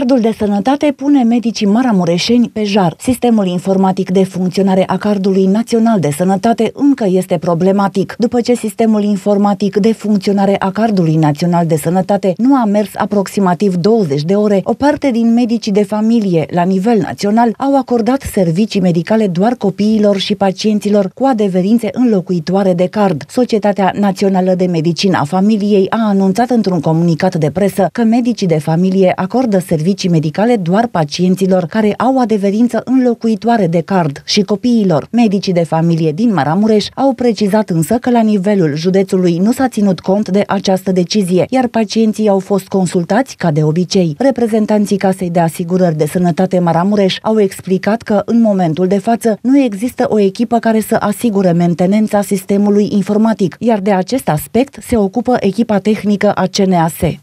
Cardul de sănătate pune medicii maramureșeni pe jar. Sistemul informatic de funcționare a Cardului Național de Sănătate încă este problematic. După ce sistemul informatic de funcționare a Cardului Național de Sănătate nu a mers aproximativ 20 de ore, o parte din medicii de familie la nivel național au acordat servicii medicale doar copiilor și pacienților cu adeverințe înlocuitoare de card. Societatea Națională de Medicină a Familiei a anunțat într-un comunicat de presă că medicii de familie acordă servicii servicii medicale doar pacienților care au adeverință înlocuitoare de card și copiilor. Medicii de familie din Maramureș au precizat însă că la nivelul județului nu s-a ținut cont de această decizie, iar pacienții au fost consultați ca de obicei. Reprezentanții Casei de Asigurări de Sănătate Maramureș au explicat că în momentul de față nu există o echipă care să asigure mentenența sistemului informatic, iar de acest aspect se ocupă echipa tehnică a CNAS.